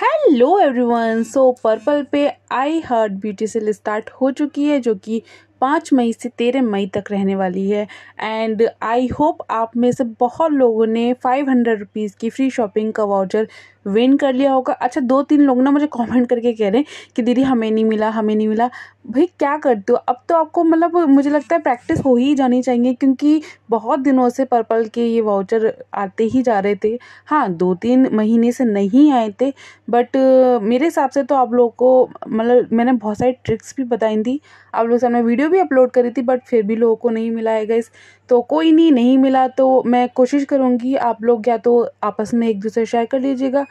hello everyone so Purplle पे I heart beauty sale start हो चुकी है जो कि पाँच मई से तेरह मई तक रहने वाली है एंड आई होप आप में से बहुत लोगों ने फाइव हंड्रेड रुपीज़ की फ्री शॉपिंग का वाउचर विन कर लिया होगा अच्छा दो तीन लोग ना मुझे कमेंट करके कह रहे हैं कि दीदी हमें नहीं मिला हमें नहीं मिला भाई क्या करते हो अब तो आपको मतलब मुझे लगता है प्रैक्टिस हो ही जानी चाहिए क्योंकि बहुत दिनों से पर्पल के ये वाउचर आते ही जा रहे थे हाँ दो तीन महीने से नहीं आए थे बट मेरे हिसाब से तो आप लोग को मतलब मैंने बहुत सारी ट्रिक्स भी बताई थी आप लोग सामने वीडियो भी अपलोड करी थी बट फिर भी लोगों को नहीं मिला है गैस तो कोई नहीं नहीं मिला तो मैं कोशिश करूँगी आप लोग या तो आपस में एक दूसरे शेयर कर लीजिएगा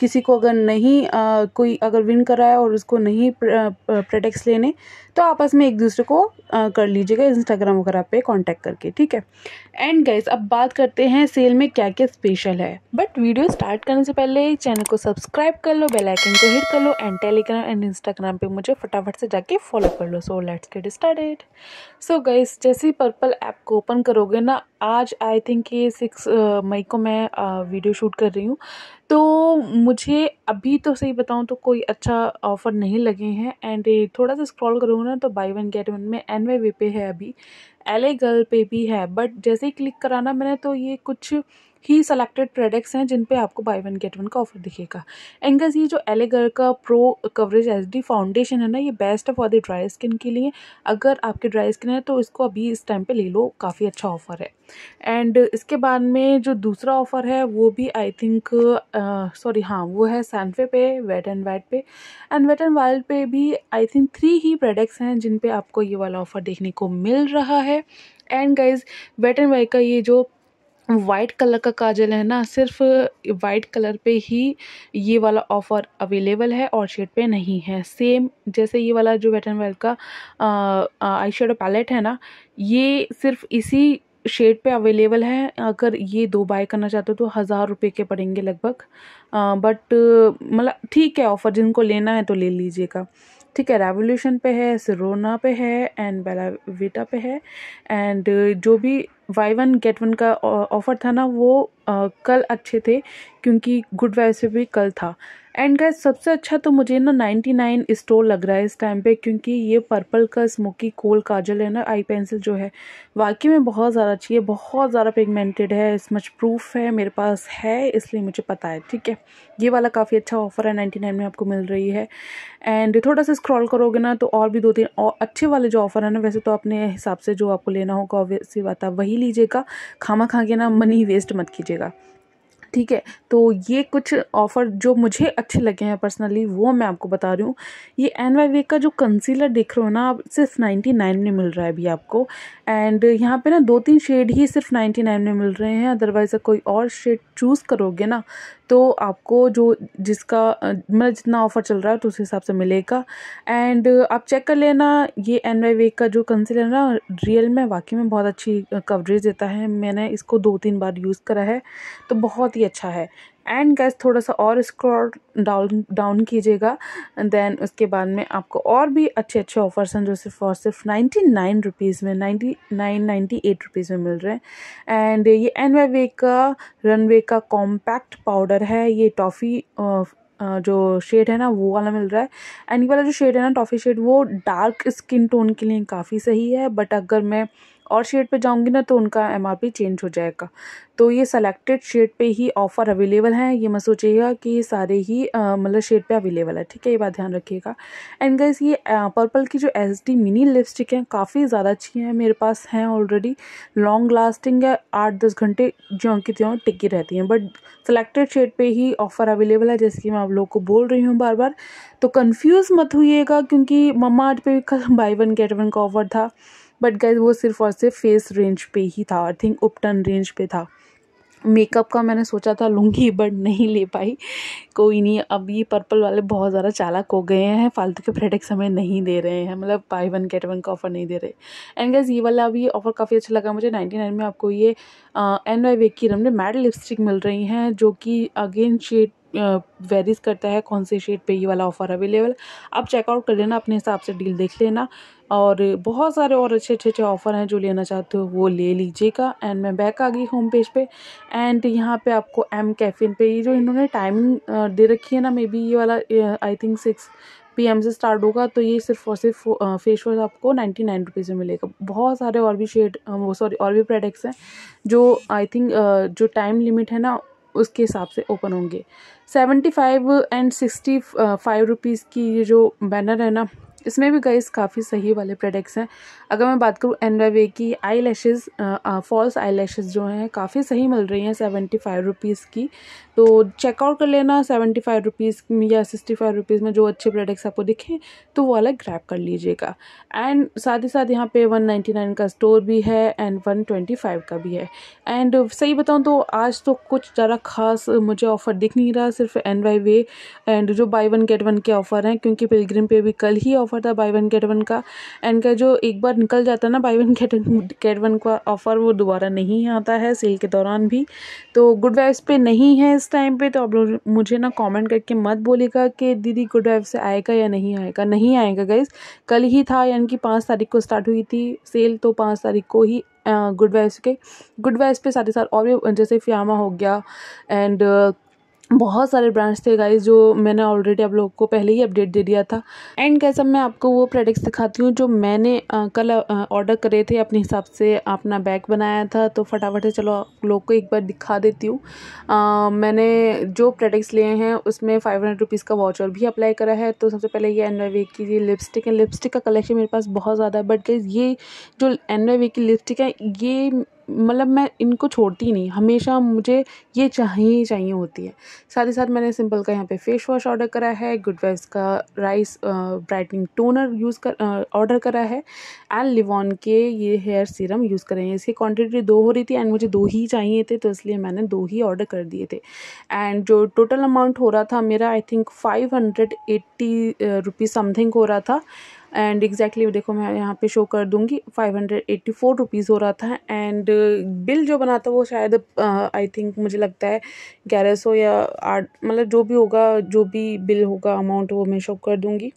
किसी को अगर नहीं आ, कोई अगर विन करा है और उसको नहीं प्रोडक्ट्स लेने तो आपस में एक दूसरे को आ, कर लीजिएगा इंस्टाग्राम वगैरह पे कांटेक्ट करके ठीक है एंड गाइस अब बात करते हैं सेल में क्या क्या स्पेशल है बट वीडियो स्टार्ट करने से पहले चैनल को सब्सक्राइब कर लो बेल आइकन को हिट कर लो एंड टेलीग्राम एंड इंस्टाग्राम पे मुझे फटाफट से जाके फॉलो कर लो so let's get started so guys जैसे ही पर्पल ऐप को ओपन करोगे ना आज आई थिंक ये सिक्स मई को मैं वीडियो शूट कर रही हूँ तो मुझे अभी तो सही बताऊँ तो कोई अच्छा ऑफ़र नहीं लगे हैं एंड थोड़ा सा स्क्रॉल करूँगा ना तो बाई वन गेट वन में एन वे पे है अभी एले गर्ल पे भी है बट जैसे ही क्लिक कराना मैंने तो ये कुछ ही सेलेक्टेड प्रोडक्ट्स हैं जिन पे आपको बाय वन गेट वन का ऑफर दिखेगा एंगस ये जो एलेगर का pro coverage H D foundation है ना ये बेस्ट है फॉर द ड्राई स्किन के लिए अगर आपके ड्राई स्किन है तो इसको अभी इस टाइम पे ले लो काफ़ी अच्छा ऑफर है एंड इसके बाद में जो दूसरा ऑफर है वो भी आई थिंक सॉरी हाँ वो है सैनफे पे वेट एंड वाइट पे एंड वेट एंड वाइल्ड पे भी आई थिंक थ्री ही प्रोडक्ट्स हैं जिन पे आपको ये वाला ऑफर देखने को मिल रहा है and guys wet and white का ये जो वाइट कलर का काजल है ना सिर्फ वाइट कलर पे ही ये वाला ऑफ़र अवेलेबल है और शेड पे नहीं है सेम जैसे ये वाला जो वेट एंड का आई शेडो पैलेट है ना ये सिर्फ इसी शेड पे अवेलेबल है अगर ये दो बाय करना चाहते हो तो हज़ार रुपये के पड़ेंगे लगभग बट मतलब ठीक है ऑफ़र जिनको लेना है तो ले लीजिएगा ठीक है रेवोल्यूशन पे है सिरोना पे है एंड बेलाविटा पे है एंड जो भी वाई वन गेट वन का ऑफर uh, था ना वो कल अच्छे थे क्योंकि गुड वाइब्स पे भी कल था एंड गैस सबसे अच्छा तो मुझे ना 99 स्टोर लग रहा है इस टाइम पे क्योंकि ये पर्पल का स्मोकी कोल काजल है ना आई पेंसिल जो है वाकई में बहुत ज़्यादा अच्छी है बहुत ज़्यादा पिगमेंटेड है स्मच प्रूफ है मेरे पास है इसलिए मुझे पता है ठीक है ये वाला काफ़ी अच्छा ऑफर है 99 में आपको मिल रही है एंड थोड़ा सा स्क्रॉल करोगे ना तो और भी दो तीन और अच्छे वाले जो ऑफर है ना वैसे तो अपने हिसाब से जो आपको लेना होगा ऑब्वियसली बात है वही लीजिएगा खामा खा के ना मनी वेस्ट मत कीजिए लीजिएगा ठीक है तो ये कुछ ऑफ़र जो मुझे अच्छे लगे हैं पर्सनली वो मैं आपको बता रही हूँ ये एन वाई का जो कंसीलर देख रहे हो ना अब सिर्फ नाइन्टी नाइन में मिल रहा है अभी आपको एंड यहाँ पे ना दो तीन शेड ही सिर्फ नाइन्टी नाइन में मिल रहे हैं अदरवाइज़ कोई और शेड चूज़ करोगे ना तो आपको जो जिसका मतलब जितना ऑफ़र चल रहा है तो उस हिसाब से मिलेगा एंड आप चेक कर लेना ये एन वाई वे का जो कंसीलर है ना रियल में वाकई में बहुत अच्छी कवरेज देता है मैंने इसको दो तीन बार यूज़ करा है तो बहुत ही अच्छा है एंड गैस थोड़ा सा और स्क्रॉल डाउन डाउन कीजिएगा देन उसके बाद में आपको और भी अच्छे अच्छे ऑफर्स हैं जो सिर्फ और सिर्फ नाइन्टी नाइन रुपीज़ में ninety nine ninety eight rupees में मिल रहे हैं एंड ये एन वे का रनवे का कॉम्पैक्ट पाउडर है ये टॉफ़ी जो शेड है ना वो वाला मिल रहा है एंड ये वाला जो शेड है ना टॉफ़ी शेड वो डार्क स्किन टोन के लिए काफ़ी सही है बट अगर मैं और शेड पे जाऊंगी ना तो उनका एमआरपी चेंज हो जाएगा तो ये सेलेक्टेड शेड पे ही ऑफ़र अवेलेबल हैं ये मत सोचिएगा कि ये सारे ही मतलब शेड पे अवेलेबल है ठीक है ये बात ध्यान रखिएगा एंड गाइस ये पर्पल की जो एस डी मिनी लिपस्टिक हैं काफ़ी ज़्यादा अच्छी हैं मेरे पास हैं ऑलरेडी लॉन्ग लास्टिंग है आठ दस घंटे ज्यों की त्यों टिकी रहती हैं बट सेलेक्टेड शेड पर ही ऑफ़र अवेलेबल है जैसे कि मैं आप लोग को बोल रही हूँ बार बार तो कन्फ्यूज़ मत हुईगा क्योंकि मम्मा आर्ट पर भी कल बाई वन गेट वन का ऑफ़र था बट गैज वो सिर्फ और सिर्फ फेस रेंज पे ही था आई थिंक उपटन रेंज पे था मेकअप का मैंने सोचा था लूँगी बट नहीं ले पाई कोई नहीं अब ये पर्पल वाले बहुत ज़्यादा चालाक हो गए हैं फालतू के प्रोडक्ट्स हमें नहीं दे रहे हैं मतलब बाई वन गेट वन का ऑफ़र नहीं दे रहे एंड गैस ये वाला अभी ऑफ़र काफ़ी अच्छा लगा मुझे नाइन्टी नाइन में आपको ये एन वाई की रमने मैड लिपस्टिक मिल रही हैं जो कि अगेन शेड वेरीज करता है कौन से शेड पे ये वाला ऑफ़र अवेलेबल आप चेकआउट कर लेना अपने हिसाब से डील देख लेना और बहुत सारे और अच्छे अच्छे अच्छे ऑफ़र हैं जो लेना चाहते हो वो ले लीजिएगा एंड मैं बैक आ गई होम पेज पे एंड यहाँ पे आपको एम कैफिन पे ये जो इन्होंने टाइमिंग दे रखी है ना मे बी ये वाला I think six P M से स्टार्ट होगा तो ये सिर्फ और सिर्फ फेस वॉश आपको नाइन्टी नाइन रुपीज़ में मिलेगा बहुत सारे और भी शेड वो सॉरी और भी प्रोडक्ट्स हैं जो आई थिंक जो टाइम लिमिट है ना उसके हिसाब से ओपन होंगे seventy five and sixty five rupees की ये जो बैनर है ना इसमें भी गई काफ़ी सही वाले प्रोडक्ट्स हैं अगर मैं बात करूँ एनरावे की eyelashes false eyelashes जो हैं काफ़ी सही मिल रही हैं सेवेंटी फाइव रुपीज़ की तो चेकआउट कर लेना सेवेंटी फाइव रुपीज़ या सिक्सटी फाइव रुपीज़ में जो अच्छे प्रोडक्ट्स आपको दिखें तो वो अलग ग्रैप कर लीजिएगा एंड साथ ही साथ यहाँ पे वन नाइन्टी नाइन का स्टोर भी है एंड वन ट्वेंटी फाइव का भी है एंड सही बताऊँ तो आज तो कुछ ज़्यादा खास मुझे ऑफ़र दिख नहीं रहा सिर्फ एन वाई वे एंड जो बाई वन गेट वन के ऑफ़र हैं क्योंकि पिलग्रिम पे भी कल ही ऑफ़र ऑफ़र था बाई वन गेट वन का एंड का जो एक बार निकल जाता है ना buy one get get one का ऑफ़र वो दोबारा नहीं आता है सेल के दौरान भी तो गुड वाइव्स पे नहीं है इस टाइम पे तो आप लोग मुझे ना कमेंट करके मत बोलेगा कि दीदी गुड वाइव से आएगा या नहीं आएगा नहीं आएगा गाइज कल ही था यानी कि पाँच तारीख को स्टार्ट हुई थी सेल तो पाँच तारीख को ही गुड वाइव्स के गुड वाइव्स पे साथ ही साथ और भी जैसे फ्यामा हो गया एंड बहुत सारे ब्रांड्स थे गाइस जो मैंने ऑलरेडी आप लोगों को पहले ही अपडेट दे दिया था एंड कैसे मैं आपको वो प्रोडक्ट्स दिखाती हूँ जो मैंने आ, कल ऑर्डर करे थे अपने हिसाब से अपना बैग बनाया था तो फटाफट से चलो आप लोग को एक बार दिखा देती हूँ मैंने जो प्रोडक्ट्स लिए हैं उसमें फाइव हंड्रेड रुपीज़ का वाउचर भी अप्लाई करा है तो सबसे पहले ये एन की ये लिपस्टिक है लिपस्टिक का कलेक्शन मेरे पास बहुत ज़्यादा है बट गाइज़ ये जो एन की लिपस्टिक है ये मतलब मैं इनको छोड़ती नहीं हमेशा मुझे ये चाहिए ही चाहिए होती है साथ ही साथ मैंने सिंपल का यहाँ पे फेस वॉश ऑर्डर करा है गुड वाइब्स का राइस ब्राइटनिंग टोनर यूज़ कर ऑर्डर करा है एंड लिवॉन के ये हेयर सीरम यूज़ करें इसकी क्वांटिटी दो हो रही थी एंड मुझे दो ही चाहिए थे तो इसलिए मैंने दो ही ऑर्डर कर दिए थे एंड जो टोटल अमाउंट हो रहा था मेरा I think five hundred eighty rupees something हो रहा था एंड एग्जैक्टली exactly, देखो मैं यहाँ पे शो कर दूँगी five hundred eighty four rupees हो रहा था एंड बिल जो बना था वो शायद आई uh, थिंक मुझे लगता है ग्यारह सौ या आठ मतलब जो भी होगा जो भी बिल होगा अमाउंट वो मैं शो कर दूँगी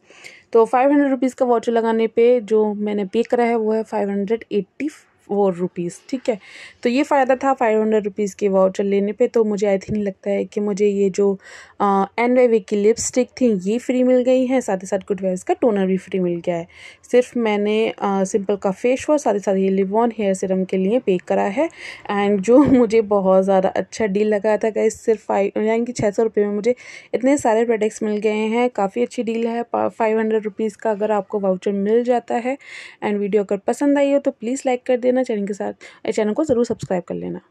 तो फाइव हंड्रेड रुपीज़ का वाचर लगाने पे जो मैंने पे करा है वो है five hundred eighty four rupees ठीक है तो ये फ़ायदा था फाइव हंड्रेड रुपीज़ के वाउचर लेने पे तो मुझे आई थिंक लगता है कि मुझे ये जो एन वे की लिपस्टिक थी ये फ्री मिल गई है साथ ही साथ गुड वाइब्स का टोनर भी फ्री मिल गया है सिर्फ मैंने आ, सिंपल का फेस वॉश साथ ही साथ ये लिवॉन हेयर सिरम के लिए पे करा है एंड जो मुझे बहुत ज़्यादा अच्छा डील लगा था गाइस सिर्फ फाइव यानी कि छः सौ रुपये में मुझे इतने सारे प्रोडक्ट्स मिल गए हैं काफ़ी अच्छी डील है फाइव हंड्रेड रुपीज़ का अगर आपको वाउचर मिल जाता है एंड वीडियो अगर पसंद आई हो तो प्लीज़ लाइक कर देना लेना चैनल के साथ चैनल को ज़रूर सब्सक्राइब कर लेना